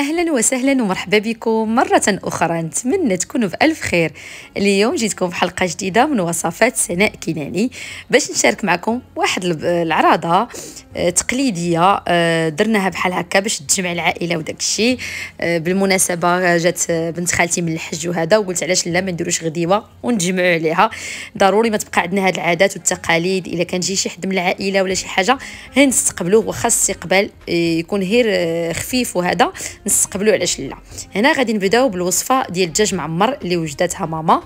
اهلا وسهلا ومرحبا بكم مره اخرى نتمنى تكونوا بالف خير اليوم جيتكم في حلقه جديده من وصفات سناء كناني باش نشارك معكم واحد العراضه آه، تقليديه آه، درناها بحال هكا باش تجمع العائله وداك الشيء آه، بالمناسبه جات بنت خالتي من الحج وهذا وقلت علاش لا ما نديروش غديوه ونجمعوا عليها ضروري ما تبقى عندنا هاد العادات والتقاليد الا كان جي شي حد من العائله ولا شي حاجه هنستقبلوه وخاص استقبال يكون غير خفيف وهذا نستقبلوا علاش لا هنا غادي نبداو بالوصفه ديال الدجاج معمر اللي وجدتها ماما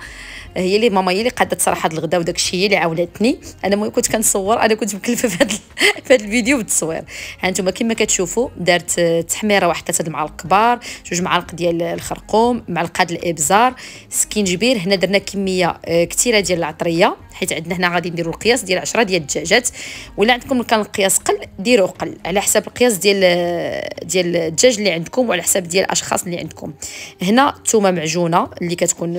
آه، هي اللي ماما هي اللي قادت صراحه الغدا وداك الشيء هي اللي عاونتني انا ما كنت كنصور انا كنت مكلفه في هذا في هذا الفيديو بالتصوير ها انتم كما كتشوفوا دارت آه، تحميره واحد ثلاثه المعالق كبار جوج معالق ديال الخرقوم معلقه ديال الابزار سكينجبير هنا درنا كميه آه، كثيره ديال العطريه حيت عندنا هنا غادي نديروا القياس ديال 10 ديال الدجاجات ولا عندكم كان القياس قل ديروه قل على حساب القياس ديال ديال الدجاج اللي عندكم وعلى حساب ديال الاشخاص اللي عندكم هنا الثومه معجونه اللي كتكون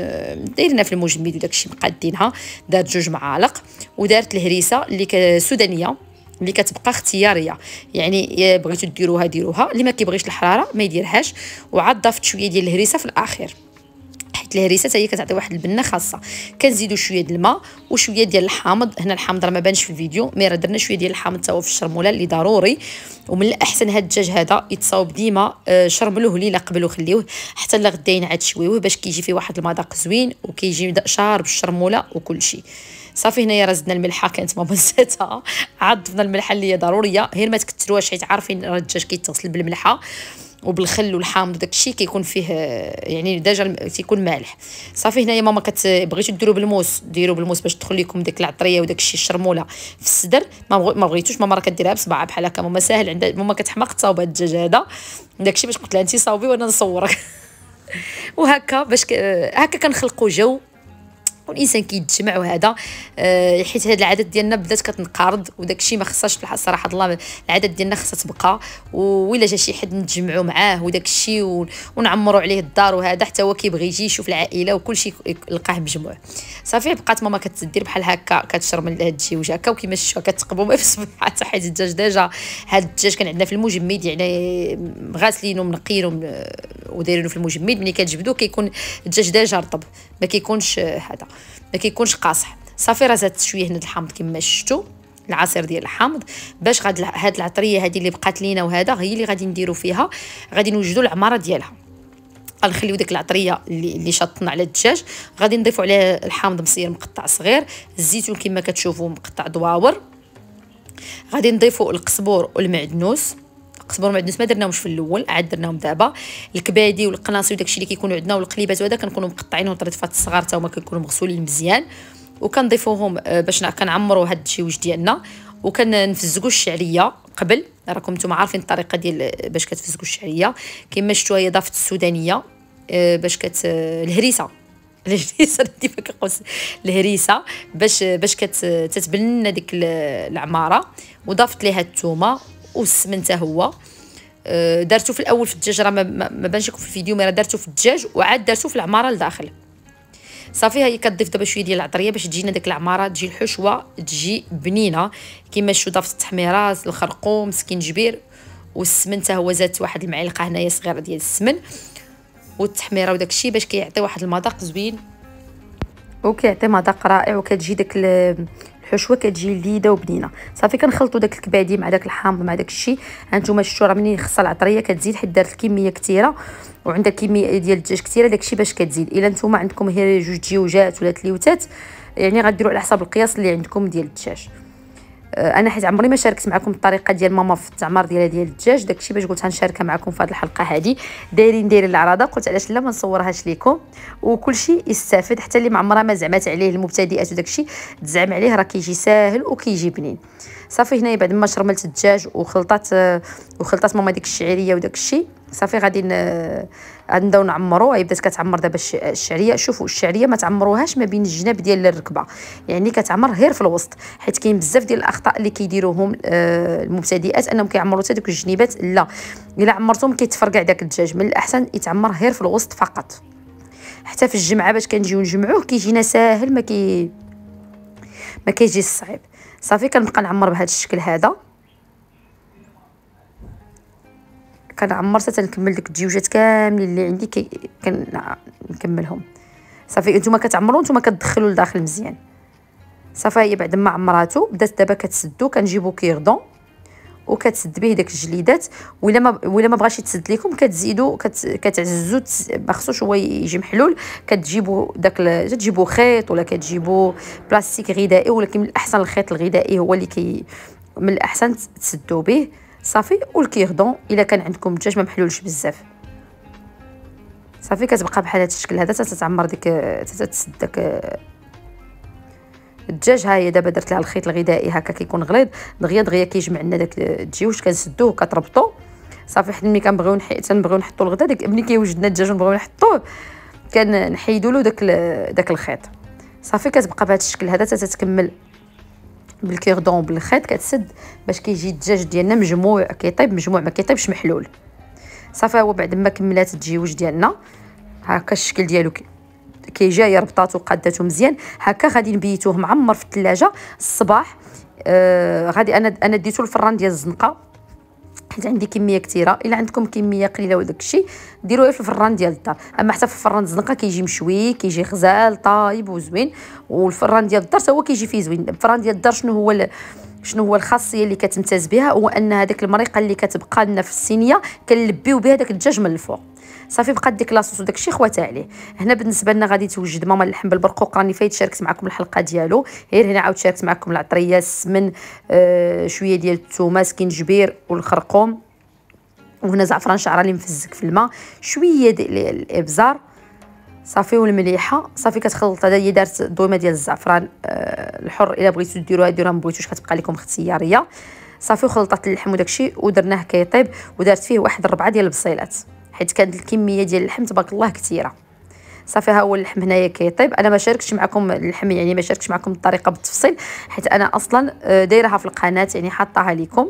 دايرينها في المجمد وداكشي مقادينها دارت جوج معالق ودارت الهريسه اللي سودانيه اللي كتبقى اختياريه يعني إيه، بغيتو ديروها ديروها اللي ما كيبغيش الحراره ما يديرهاش وعاد ضفت شويه ديال الهريسه في الاخير الهريسه هي كتعطي واحد البنه خاصه كنزيدو شويه د الماء وشويه ديال الحامض هنا الحامض راه ما بانش في الفيديو مي راه درنا شويه ديال الحامض تا هو في الشرموله اللي ضروري ومن الاحسن هاد الدجاج هذا يتصاوب ديما آه، شرملوه ليله قبل وخليوه حتى لا غدا ينعاد شويوه باش كيجي فيه واحد المذاق زوين وكيجي شارب الشرموله وكلشي صافي هنايا راه زدنا الملحه كانت ماما نساتها عاد ضفنا الملحه اللي هي ضروريه غير ما تكثروهاش حيت عارفين راه الدجاج كيتغسل بالملحه وبالخل والحامض داكشي كيكون فيه يعني ديجا تيكون مالح صافي هنايا ماما كتبغيتو ديرو بالموس ديرو بالموس باش تدخل لكم ديك العطريه وداكشي الشرموله في الصدر ما بغيتوش ماما راه كديرها بصبعها بحال هكا ماما ساهل عندها ماما كتحماق تصاوب هاد الدجاج هذا داكشي باش قلت لها انت صاوبي وانا نصورك وهكا باش هكا كنخلقوا جو والانسان كيتجمع وهذا آه، حيت هاد العادات ديالنا بدات كتنقرض وداك الشيء ما خصاش صراحه الله العادات ديالنا خصها تبقى ويلا جا شي حد نتجمعوا معاه وداك الشيء ونعمروا عليه الدار وهذا حتى هو كيبغي يجي يشوف العائله وكل شيء يلقاه مجموع صافي بقات ماما كتدير بحال هكا كتشرم هاد الشيء وجا هكا وكيما شفتوا كتقبوا ما في الصباح حتى حيت الدجاج ديجا هاد الدجاج كان عندنا في المجمد يعني غاسلينه منقينه ودايرينو في المجمد ملي كتجبدو كيكون الدجاج ديجا رطب ما كيكونش هذا ما كيكونش قاصح صافي راه زادت شويه هنا الحامض كما شفتوا العصير ديال الحامض باش غاد هاد العطريه هادي اللي بقات لينا وهذا هي اللي غادي نديرو فيها غادي نوجدو العماره ديالها غنخليو ديك العطريه اللي شطنا على الدجاج غادي نضيفو عليه الحامض مصير مقطع صغير الزيتون كما كتشوفوا مقطع دواور غادي نضيفو القزبور والمعدنوس قزبر ومعدنوس ما درناهمش في الاول عاد درناهم دابا الكبادي والقناصي وداكشي اللي كيكونوا عندنا والقليبات وهذا كنكونوا مقطعينهم طريفات الصغار حتى هما كيكونوا مغسولين مزيان وكنضيفوهم آه، باش كنعمروا هاد الشيوش ديالنا وكنفزقوا الشعريه قبل راكم نتوما عارفين الطريقه ديال آه، باش كتفزقوا الشعريه كما شفتوا هي ضافت السودانيه آه، باش كت الهريسه الهريسه ديما كنقول الهريسه باش باش كتبان ديك العماره وضافت ليها الثومه والسمن حتى هو أه، درتو في الاول في الدجاج راه ما بانش لكم في الفيديو مي راه درتو في الدجاج وعاد درتو في العماره لداخل صافي هي كتضيف دابا شويه ديال العطريه باش تجينا داك العماره تجي الحشوه تجي بنينه كما الشوطه في التحميرات الخرقوم السكنجبير والسمن حتى هو زادت واحد المعلقه هنايا صغيره ديال السمن والتحميره وداك الشيء باش كيعطي واحد المذاق زوين وكيعطي مذاق رائع وكتجي داك الحشوه كتجي لذيذه وبنينه صافي كنخلطوا داك الكبادي مع داك الحامض مع داك الشيء هانتوما شفتوا راه منين خصها العطريه كتزيد حيت دارت الكميه كثيره وعندها كميه ديال الدجاج كثيره داكشي باش كتزيد الا نتوما عندكم هي جوج جوجات ولا تليوتات يعني غديروا على حساب القياس اللي عندكم ديال الدجاج آه، انا حيت عمري ما شاركت معكم الطريقه ديال ماما في التعمار ديالها ديال الدجاج داكشي باش قلت غنشاركها معكم في هذه الحلقه هذه دايرين دايرين العراضه قلت علاش لا ما نصورهاش ليكم وكلشي يستافد حتى اللي ما عمرها ما زعمات عليه المبتدئات وداكشي تزعم عليه راه كيجي ساهل وكيجي بنين صافي هنايا بعد ما شرملت الدجاج وخلطات آه، وخلطات ماما ديك الشعيريه وداكشي صافي غادي غنبداو نعمرو هي بدات كتعمر دابا الشعريه شوفوا الشعريه ما تعمروهاش ما بين الجناب ديال الركبه يعني كتعمر غير في الوسط حيت كاين بزاف ديال الاخطاء اللي كيديروهم آه، المبتدئات انهم كيعمروا حتى دوك الجنيبات لا الا عمرتهم كيتفرقع داك الدجاج من الاحسن يتعمر غير في الوسط فقط حتى في الجمعه باش كنجيو نجمعوه كيجينا ساهل ما كي ما كيجي صعيب صافي كنبقى نعمر بهذا الشكل هذا كنعمر حتى نكمل دوك الجوجات كاملين اللي عندي كي كنكملهم صافي نتوما كتعمروا نتوما كتدخلوا لداخل مزيان صافي هي بعد ما عمراتو بدات دابا كتسدو كنجيبو كيردون وكتسد به داك الجليدات ولا ما ولا ما بغاش يتسد لكم كتزيدوا كت كتعززوا ما خصوش هو يجي محلول كتجيبوا داك ال... تجيبوا خيط ولا كتجيبوا بلاستيك غذائي ولكن من الاحسن الخيط الغذائي هو اللي كي من الاحسن تسدوا به صافي والكيغدون الا كان عندكم الدجاج ما محلولش بزاف صافي كتبقى بحال هذا الشكل هذا تعمر ديك تسد داك الدجاج ها هي دابا درت لها الخيط الغذائي هكا كيكون غليظ دغيا دغيا كيجمع لنا داك الجيوش كنسدوه كتربطو صافي حنا ملي كنبغيو نحي تنبغيو نحطو الغدا ديك ملي كيوجدنا الدجاج ونبغيو نحطوه كنحيدو له داك داك الخيط صافي كتبقى بهذا الشكل هذا تكمل بالكيردون بالخيط كتسد باش كيجي الدجاج ديالنا مجموع كيطيب مجموع ما كيطيبش محلول صافي هو بعد ما كملات التجيوج ديالنا هكا الشكل ديالو كي جاي ربطاتو قاداتو مزيان هكا غادي نبيتوه معمر في الثلاجه الصباح آه غادي انا انا ديتو الفران ديال الزنقه حيت عندي كميه كثيره الا عندكم كميه قليله وداك الشيء ديروها في الفران ديال الدار اما حتى في الفران الزنقه كيجي مشوي كيجي غزال طايب وزوين والفران ديال الدار هو كيجي فيه زوين الفران ديال الدار شنو هو شنو هو الخاصيه اللي كتمتاز بها هو ان هذاك المريقه اللي كتبقى لنا في الصينيه كنلبيو بها داك الدجاج من الفوق صافي بقى ديك لاصوص وداكشي خوات عليه هنا بالنسبه لنا غادي توجد ماما اللحم بالبرقوق راني فايت شاركت معكم الحلقه ديالو غير هنا عاود شاركت معكم العطريه السمن آه شويه ديال الثومه سكينجبير والخرقوم وهنا زعفران شعره اللي مفزك في الماء شويه ديال الابزار صافي والمليحه صافي كتخلط هذا هي دارت دويمه ديال الزعفران أه الحر الا بغيتو ديروها ديروها ما بغيتوش كتبقى لكم اختياريه صافي وخلطت اللحم وداكشي ودرناه كيطيب ودارت فيه واحد ربعه ديال البصيلات حيت كانت الكميه ديال اللحم تبارك الله كثيره صافي ها هو اللحم هنايا كيطيب انا ما شاركتش معكم اللحم يعني ما شاركتش معكم الطريقه بالتفصيل حيت انا اصلا آه، دايرها في القناه يعني حطاها لكم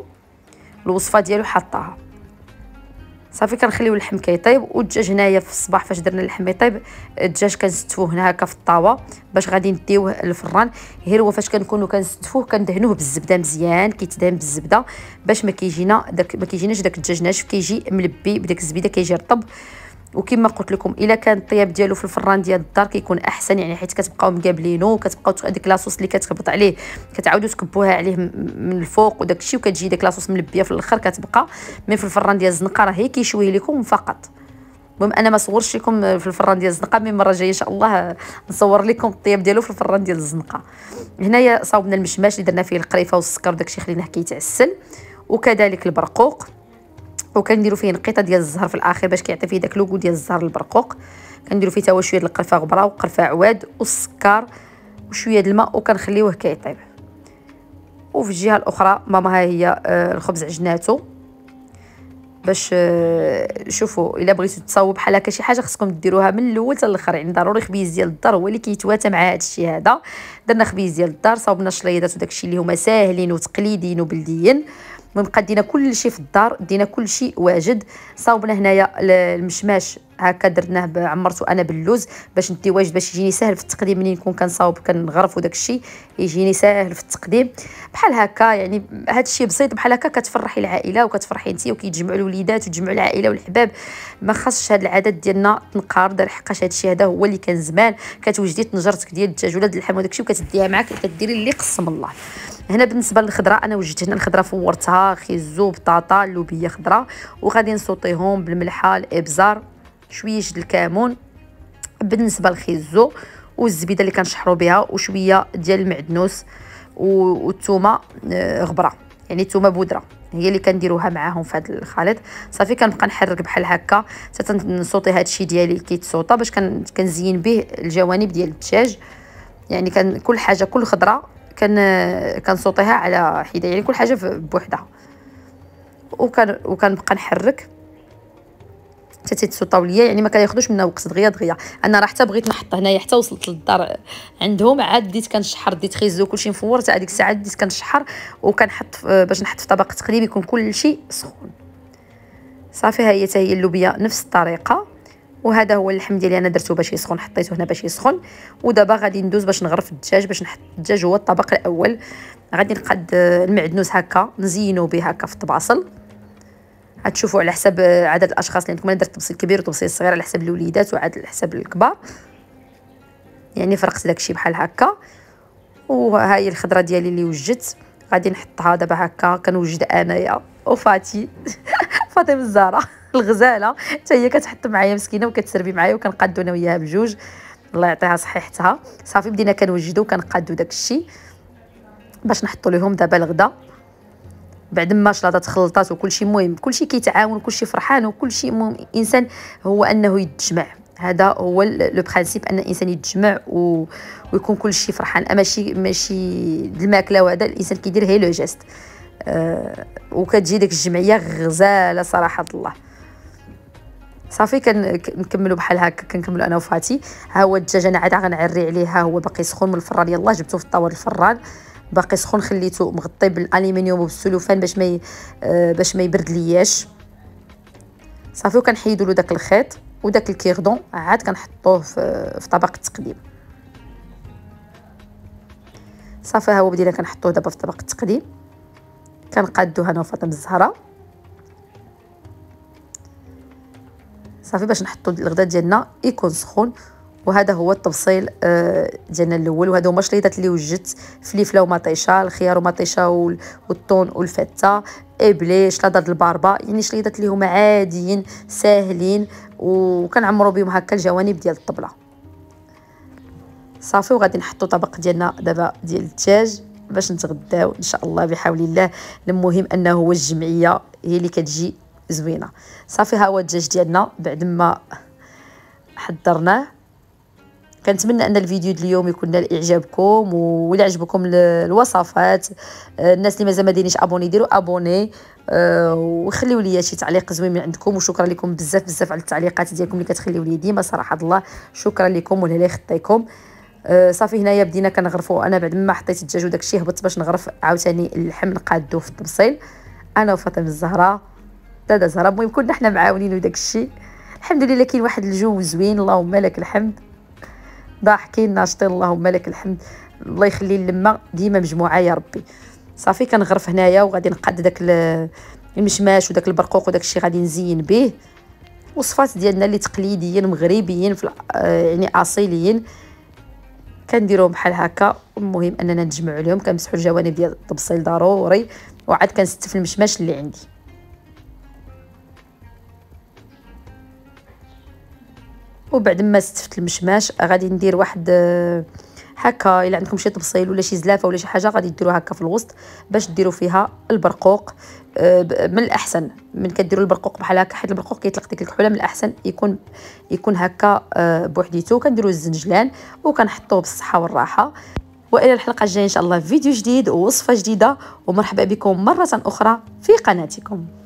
الوصفه ديالو حطاها صافي كنخليو اللحم كيطيب والدجاج هنايا في الصباح فاش درنا اللحم يطيب الدجاج كنستفوه هنا هكا في الطاوه باش غادي نديوه للفران غير هو فاش كنكونوا كنستفوه كندهنوه بالزبده مزيان كيتدهن بالزبده باش ما كيجينا داك ما كيجيناش داك الدجاج ناشف كيجي ملبي بداك الزبده كيجي رطب وكما قلت لكم الا كان الطياب ديالو في الفران ديال الدار كيكون احسن يعني حيت كتبقاو مقابلينو وكتبقاو ديك لاصوص اللي كتهبط عليه كتعاودوا تكبوها عليه من الفوق وداك الشيء وكتجي ديك لاصوص ملبيه في الاخر كتبقى مي في الفران ديال الزنقه راه هي كيشويه لكم فقط المهم انا ما صورش لكم في الفران ديال الزنقه من مره جايه ان شاء الله نصور لكم الطياب ديالو في الفران ديال الزنقه هنايا صاوبنا المشماش اللي درنا فيه القريفه والسكر وداكشي خليناه كيتعسل وكذلك البرقوق وكنديروا فيه نقيطه ديال الزهر في الاخر باش كيعطي فيه داك لوغو ديال الزهر البرقوق كنديروا فيه تا شويه القرفه غبره وقرفه عواد والسكر وشويه د الماء وكنخليوه كيطيب وفي الجهه الاخرى ماما ها هي آه، الخبز عجناتو باش آه، شوفوا الا بغيتو تصاوب بحال هكا شي حاجه خصكم ديروها من الاول حتى الاخر يعني ضروري خبيز ديال الدار هو اللي كيتواتى مع هذا الشيء هذا درنا خبيز ديال الدار صاوبنا الشليضات وداك الشيء اللي هما ساهلين وتقليديين وبلديين المهم دينا كلشي في الدار دينا كلشي واجد صاوبنا هنايا المشماش هكا درناه عمرته انا باللوز باش ندي واجد باش يجيني ساهل في التقديم منين نكون كنصاوب كنغرف وداك الشيء يجيني ساهل في التقديم بحال هكا يعني هذا الشيء بسيط بحال هكا كتفرحي العائله وكتفرحي انت وكيتجمعوا الوليدات وتجمعوا العائله والحباب ما خاصش هذا العدد ديالنا تنقارض حقاش هذا الشيء هذا هو اللي كان زمان كتوجدي طنجرتك ديال الدجاج ولا اللحم وداك الشيء وكتديها معاك وكديري اللي قسم الله هنا بالنسبه للخضره انا وجدت هنا الخضره فورتها خيزو بطاطا اللوبيه خضراء وغادي نسوطيهم بالملحه الابزار شويه ديال الكمون بالنسبه للخيزو والزبيده اللي كنشحروا بها وشويه ديال المعدنوس والثومه آه، غبره يعني الثومه بودره هي اللي كنديروها معاهم في هذا الخليط صافي كنبقى نحرك بحال هكا حتى نسوطي هذا الشيء ديالي كيتسوطى باش كنزين به الجوانب ديال الدجاج يعني كان كل حاجه كل خضره كان كنصوتيها على حده يعني كل حاجه بوحدها وكان وكنبقى نحرك حتى تيتصوطاو ليا يعني ما كياخذوش منا وقت دغيا دغيا انا راه حتى بغيت نحط هنايا حتى وصلت للدار عندهم عاد بديت كنشحر ديت خيزو كلشي مفور حتى هذيك الساعه بديت كنشحر وكنحط باش نحط في طبق تقليبي يكون كلشي سخون صافي ها هي حتى هي اللوبيا نفس الطريقه وهذا هو اللحم ديالي انا درته باش يسخن حطيته هنا باش يسخن ودابا غادي ندوز باش نغرف الدجاج باش نحط الدجاج هو الطبق الاول غادي نقاد المعدنوس هكا نزينو به هكا في الطباصل هتشوفوا على حسب عدد الاشخاص اللي عندكم انا درت طبسيل كبير وطبسيل صغير على حسب الوليدات على حسب الكبار يعني فرقت داكشي بحال هكا وهاي الخضره ديالي اللي وجدت غادي نحطها دابا هكا كنوجد انايا وفاتي فاطمه الزهراء الغزاله حتى هي كتحط معايا مسكينه وكتسربي معايا وكنقادو انا وياها بجوج الله يعطيها صحيحتها صافي بدينا كنوجدو وكنقادو داكشي باش نحطو ليهم دابا الغدا بعد ما شلاطه تخلطات وكلشي مهم كلشي كيتعاون كلشي فرحان وكلشي مهم الانسان هو انه يتجمع هذا هو لو برينسيپ ان الانسان يتجمع و... ويكون كلشي فرحان اما شي ماشي الماكله وهذا الانسان كيدير هي لو جيست أه وكتجي ديك الجمعيه غزاله صراحه الله صافي كنكملوا بحال هكا كنكملوا انا وفاتي ها هو الدجاج انا عاد غنعري عليه ها هو باقي سخون من الفران يلاه جبته في الطاور الفران باقي سخون خليته مغطي بالالومنيوم وبالسلوفان باش ما ي... آه، باش ما يبرد لياش صافي وكنحيدوا له داك الخيط وداك الكيردون عاد كنحطوه في, في طبق التقديم صافي ها هو بدينا كنحطوه دابا في طبق التقديم كنقادو انا وفاطمه الزهراء صافي باش نحطوا الغداء ديالنا يكون سخون وهذا هو التبصيل آه، ديالنا الاول وهذا هما الشريطات اللي وجدت فليفله ومطيشه الخيار ومطيشه والطون والفته ابلي شلاضه الباربه يعني شريطات اللي هما عاديين ساهلين وكنعمروا بهم هكا الجوانب ديال الطبله صافي وغادي نحطوا طبق ديالنا دابا ديال الدجاج باش نتغداو ان شاء الله بحول الله المهم انه هو الجمعيه هي اللي كتجي زوينه صافي ها هو الدجاج ديالنا بعد ما حضرناه كنتمنى ان الفيديو ديال اليوم يكون نال اعجابكم ولا عجبكم الوصفات آه، الناس اللي مازال ما دينيش ابوني ديروا ابوني آه، وخليو لي شي تعليق زوين من عندكم وشكرا لكم بزاف بزاف على التعليقات ديالكم اللي كتخليو لي ديما صراحه الله شكرا لكم ولا لي يخطيكم آه، صافي هنايا بدينا كنغرفو انا بعد ما حطيت الدجاج وداكشي هبطت باش نغرف عاوتاني اللحم نقادو في التبصيل انا وفاطمه الزهراء دا زهره المهم كنا حنا معاونين وداك الشيء الحمد لله كاين واحد الجو زوين اللهم لك الحمد ضاحكين ناشطين اللهم لك الحمد الله يخلي اللمه ديما مجموعه يا ربي صافي كنغرف هنايا وغادي نقاد داك المشماش وداك البرقوق وداك الشيء غادي نزين به وصفات ديالنا اللي تقليديين مغربيين في آه، يعني اصيليين كنديروهم بحال هكا المهم اننا نجمعوا لهم كنمسحوا الجوانب ديال الطبسيل ضروري وعاد كنستف المشماش اللي عندي وبعد ما استفت المشماش آه، غادي ندير واحد آه، هكا الا عندكم شي طبسيل ولا شي زلافه ولا شي حاجه غادي ديروها هكا في الوسط باش ديروا فيها البرقوق آه، من الاحسن من كديروا البرقوق بحال هكا حيت البرقوق كيطلق ديك الكحوله من الاحسن يكون يكون هكا بوحديته كنديروا الزنجلان وكنحطوه بالصحه والراحه والى الحلقه الجايه ان شاء الله فيديو جديد ووصفه جديده ومرحبا بكم مره اخرى في قناتكم